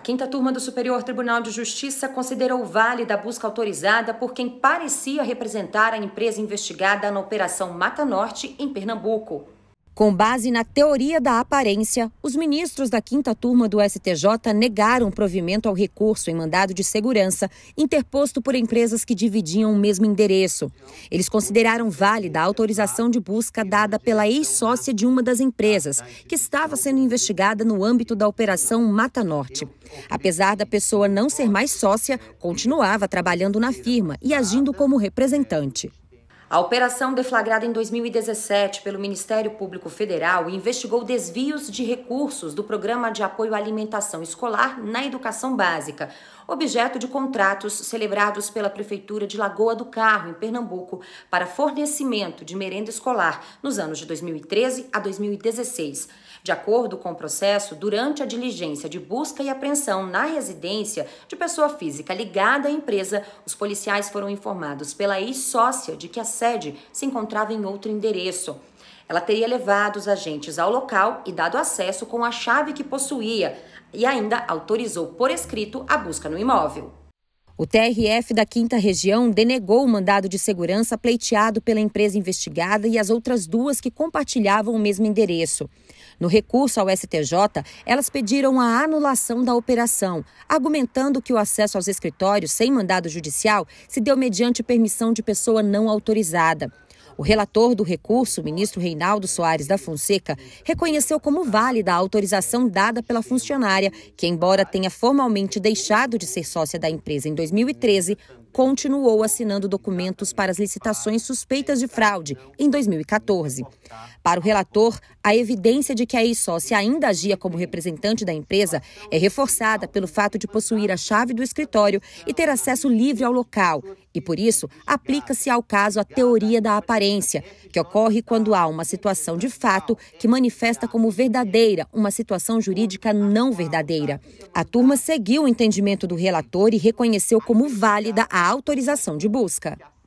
A quinta turma do Superior Tribunal de Justiça considerou válida a busca autorizada por quem parecia representar a empresa investigada na Operação Mata Norte, em Pernambuco. Com base na teoria da aparência, os ministros da quinta turma do STJ negaram provimento ao recurso em mandado de segurança interposto por empresas que dividiam o mesmo endereço. Eles consideraram válida a autorização de busca dada pela ex-sócia de uma das empresas, que estava sendo investigada no âmbito da Operação Mata Norte. Apesar da pessoa não ser mais sócia, continuava trabalhando na firma e agindo como representante. A operação deflagrada em 2017 pelo Ministério Público Federal investigou desvios de recursos do Programa de Apoio à Alimentação Escolar na Educação Básica, objeto de contratos celebrados pela Prefeitura de Lagoa do Carro, em Pernambuco, para fornecimento de merenda escolar nos anos de 2013 a 2016. De acordo com o processo, durante a diligência de busca e apreensão na residência de pessoa física ligada à empresa, os policiais foram informados pela ex-sócia de que a sede se encontrava em outro endereço. Ela teria levado os agentes ao local e dado acesso com a chave que possuía e ainda autorizou por escrito a busca no imóvel. O TRF da Quinta Região denegou o mandado de segurança pleiteado pela empresa investigada e as outras duas que compartilhavam o mesmo endereço. No recurso ao STJ, elas pediram a anulação da operação, argumentando que o acesso aos escritórios sem mandado judicial se deu mediante permissão de pessoa não autorizada. O relator do recurso, ministro Reinaldo Soares da Fonseca, reconheceu como válida a autorização dada pela funcionária, que, embora tenha formalmente deixado de ser sócia da empresa em 2013, continuou assinando documentos para as licitações suspeitas de fraude em 2014. Para o relator, a evidência de que a ex-sócia ainda agia como representante da empresa é reforçada pelo fato de possuir a chave do escritório e ter acesso livre ao local, e por isso aplica-se ao caso a teoria da aparência violência, que ocorre quando há uma situação de fato que manifesta como verdadeira uma situação jurídica não verdadeira. A turma seguiu o entendimento do relator e reconheceu como válida a autorização de busca.